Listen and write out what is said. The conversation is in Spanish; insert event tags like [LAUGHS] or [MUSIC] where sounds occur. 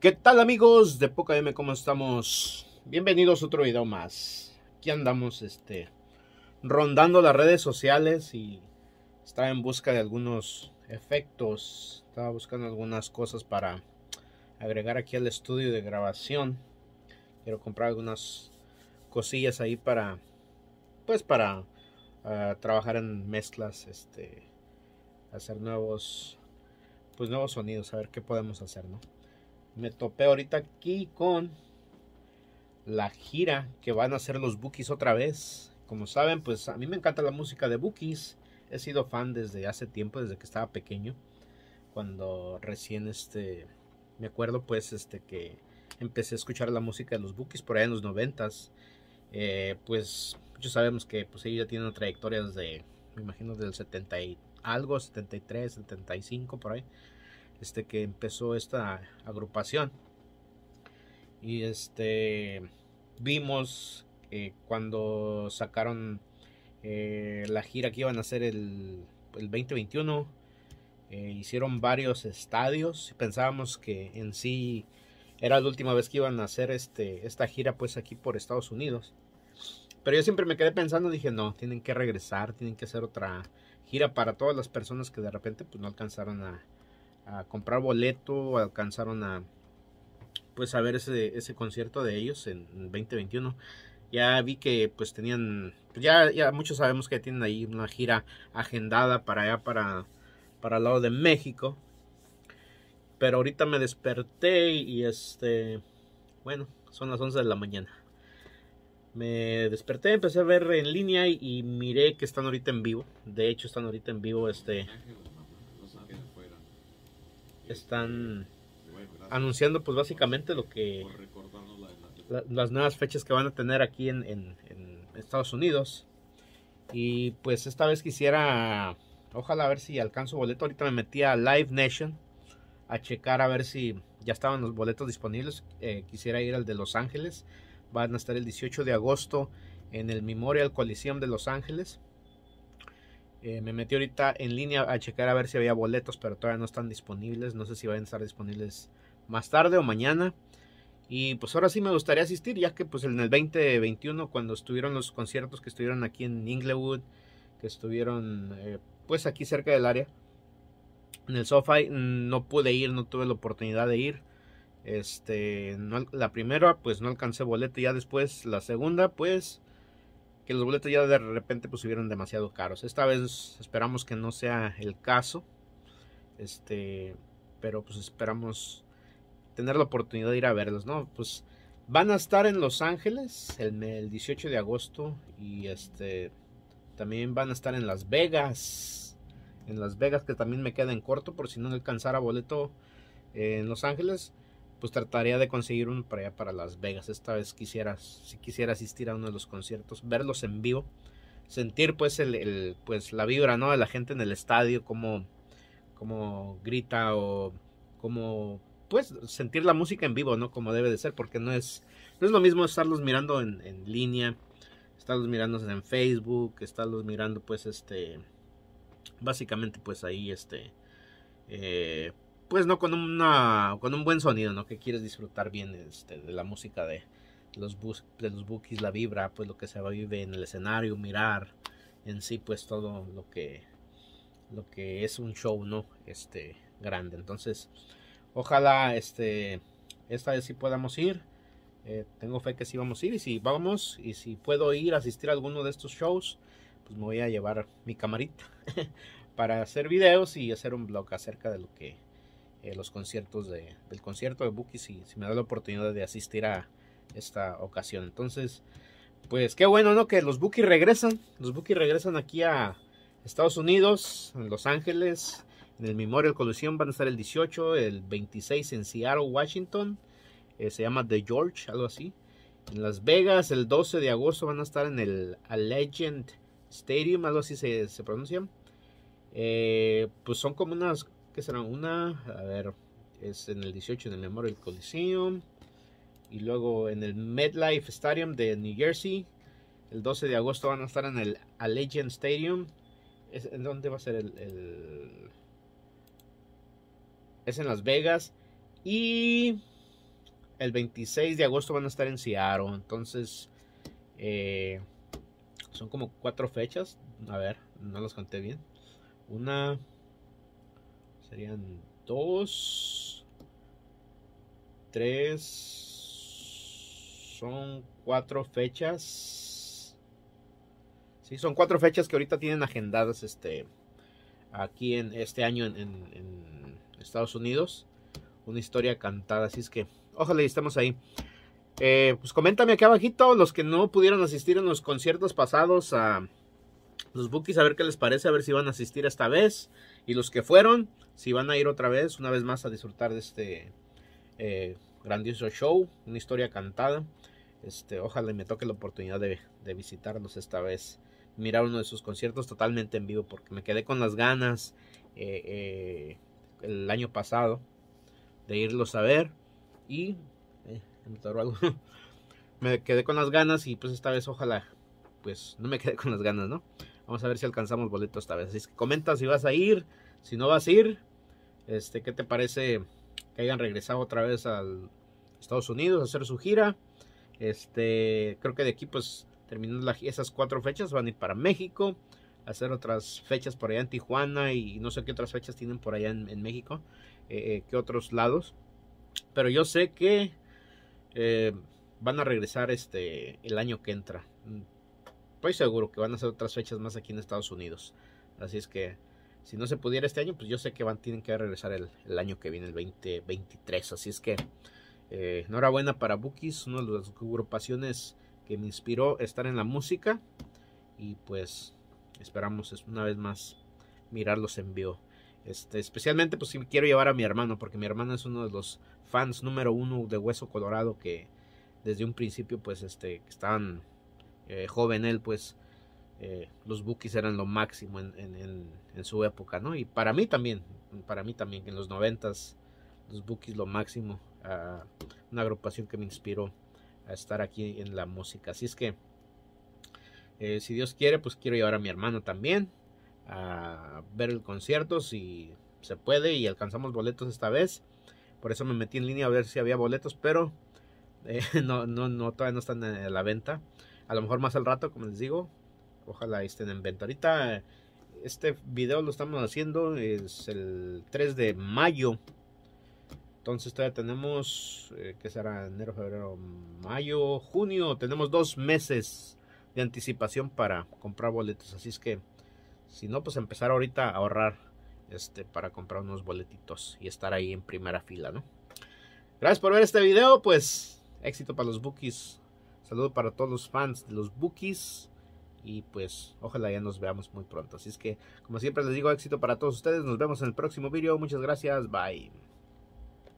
¿Qué tal amigos de Poca M? ¿Cómo estamos? Bienvenidos a otro video más. Aquí andamos este, rondando las redes sociales y estaba en busca de algunos efectos. Estaba buscando algunas cosas para agregar aquí al estudio de grabación. Quiero comprar algunas cosillas ahí para, pues para ah, trabajar en mezclas, este, hacer nuevos, pues nuevos sonidos, a ver qué podemos hacer, ¿no? me topé ahorita aquí con la gira que van a hacer los Bookies otra vez. Como saben, pues a mí me encanta la música de Bookies. He sido fan desde hace tiempo, desde que estaba pequeño. Cuando recién este me acuerdo pues este que empecé a escuchar la música de los Bookies por ahí en los noventas. Eh, pues muchos sabemos que pues ellos ya tienen trayectoria de, me imagino, del 70 y algo, 73, 75 por ahí este, que empezó esta agrupación. Y este, vimos cuando sacaron eh, la gira que iban a hacer el, el 2021, eh, hicieron varios estadios pensábamos que en sí era la última vez que iban a hacer este, esta gira pues aquí por Estados Unidos. Pero yo siempre me quedé pensando, dije, no, tienen que regresar, tienen que hacer otra gira para todas las personas que de repente pues, no alcanzaron a, a comprar boleto, alcanzaron a pues a ver ese, concierto de ellos en 2021. Ya vi que pues tenían, pues, ya, ya muchos sabemos que tienen ahí una gira agendada para allá, para, para el lado de México. Pero ahorita me desperté y este, bueno, son las 11 de la mañana. Me desperté, empecé a ver en línea y, y miré que están ahorita en vivo. De hecho, están ahorita en vivo este están anunciando pues básicamente lo que las nuevas fechas que van a tener aquí en, Estados Unidos y pues esta vez quisiera ojalá a ver si alcanzo boleto ahorita me metí a Live Nation a checar a ver si ya estaban los boletos disponibles eh, quisiera ir al de Los Ángeles van a estar el 18 de agosto en el Memorial Coliseum de Los Ángeles eh, me metí ahorita en línea a checar a ver si había boletos, pero todavía no están disponibles. No sé si van a estar disponibles más tarde o mañana. Y pues ahora sí me gustaría asistir, ya que pues en el 2021, cuando estuvieron los conciertos que estuvieron aquí en Inglewood, que estuvieron eh, pues aquí cerca del área, en el SoFi, mm, no pude ir, no tuve la oportunidad de ir. Este, no, la primera pues no alcancé boleto, ya después la segunda pues que los boletos ya de repente pues subieron demasiado caros. Esta vez esperamos que no sea el caso. Este, pero pues esperamos tener la oportunidad de ir a verlos, ¿no? Pues van a estar en Los Ángeles el, 18 de agosto y este también van a estar en Las Vegas. En Las Vegas que también me queda en corto por si no alcanzara boleto en Los Ángeles pues trataría de conseguir un para allá para Las Vegas. Esta vez quisiera, si quisiera asistir a uno de los conciertos, verlos en vivo, sentir pues el, pues la vibra, ¿no? De la gente en el estadio, como grita o cómo pues sentir la música en vivo, ¿no? Como debe de ser, porque no es, no es lo mismo estarlos mirando en, línea, estarlos mirando en Facebook, estarlos mirando pues este, básicamente pues ahí este, eh, pues no con una con un buen sonido, ¿no? Que quieres disfrutar bien este, de la música de los bus, de los bookies, la vibra, pues lo que se vive en el escenario, mirar en sí pues todo lo que lo que es un show, ¿no? Este grande. Entonces, ojalá este esta vez sí podamos ir. Eh, tengo fe que sí vamos a ir y si vamos y si puedo ir a asistir a alguno de estos shows, pues me voy a llevar mi camarita [LAUGHS] para hacer videos y hacer un blog acerca de lo que eh, los conciertos de, del concierto de Buki si, si me da la oportunidad de asistir a esta ocasión. Entonces, pues qué bueno, ¿no? Que los Buki regresan, los Buki regresan aquí a Estados Unidos, en Los Ángeles, en el Memorial Coliseum van a estar el 18, el 26 en Seattle, Washington, eh, se llama The George, algo así. En Las Vegas, el 12 de agosto van a estar en el legend Stadium, algo así se, se pronuncia. Eh, pues son como unas que será una, a ver, es en el 18 en el Memorial Coliseum y luego en el Medlife Stadium de New Jersey. El 12 de agosto van a estar en el Allegiant Stadium. Es, ¿En dónde va a ser el, Es en Las Vegas. Y el 26 de agosto van a estar en Seattle. Entonces, eh, son como cuatro fechas. A ver, no las conté bien. Una, Serían dos, tres, son cuatro fechas. Sí, son cuatro fechas que ahorita tienen agendadas este aquí en este año en, Estados Unidos. Una historia cantada, así es que ojalá y estemos ahí. Eh, pues coméntame aquí abajito los que no pudieron asistir en los conciertos pasados a los bookies a ver qué les parece, a ver si van a asistir esta vez. Y los que fueron, si van a ir otra vez, una vez más a disfrutar de este eh, grandioso show, una historia cantada. Este, ojalá me toque la oportunidad de, visitarnos visitarlos esta vez, mirar uno de sus conciertos totalmente en vivo, porque me quedé con las ganas eh, eh, el año pasado de irlos a ver y [LAUGHS] me quedé con las ganas y pues esta vez ojalá, pues no me quedé con las ganas, ¿no? Vamos a ver si alcanzamos boletos esta vez. Así que comenta si vas a ir, si no vas a ir. Este, ¿Qué te parece que hayan regresado otra vez a Estados Unidos a hacer su gira? Este, creo que de aquí pues terminando esas cuatro fechas van a ir para México, hacer otras fechas por allá en Tijuana y, no sé qué otras fechas tienen por allá en, México, eh, eh, qué otros lados. Pero yo sé que eh, van a regresar este el año que entra. Pues seguro que van a ser otras fechas más aquí en Estados Unidos. Así es que si no se pudiera este año, pues yo sé que van, tienen que regresar el, año que viene, el 2023. Así es que eh, enhorabuena para Bookies, una de las agrupaciones que me inspiró estar en la música. Y pues esperamos una vez más mirarlos en vivo. Este, especialmente pues si quiero llevar a mi hermano, porque mi hermano es uno de los fans número uno de Hueso Colorado que desde un principio pues este, estaban eh, joven él, pues eh, los Bookies eran lo máximo en, su época, ¿no? Y para mí también, para mí también, en los noventas los Bookies lo máximo, ah, una agrupación que me inspiró a estar aquí en la música. Así es que, eh, si Dios quiere, pues quiero llevar a mi hermano también a ver el concierto, si se puede, y alcanzamos boletos esta vez. Por eso me metí en línea a ver si había boletos, pero [LAUGHS] no, no, todavía no están en la venta. A lo mejor más al rato, como les digo. Ojalá estén en venta. Ahorita este video lo estamos haciendo. Es el 3 de mayo. Entonces todavía tenemos, eh, qué que será enero, febrero, mayo, junio. Tenemos dos meses de anticipación para comprar boletos. Así es que, si no, pues empezar ahorita a ahorrar este, para comprar unos boletitos y estar ahí en primera fila, Gracias por ver este video, pues éxito para los bookies. Saludo para todos los fans de los Bookies. Y pues ojalá ya nos veamos muy pronto. Así es que, como siempre les digo, éxito para todos ustedes. Nos vemos en el próximo video. Muchas gracias. Bye.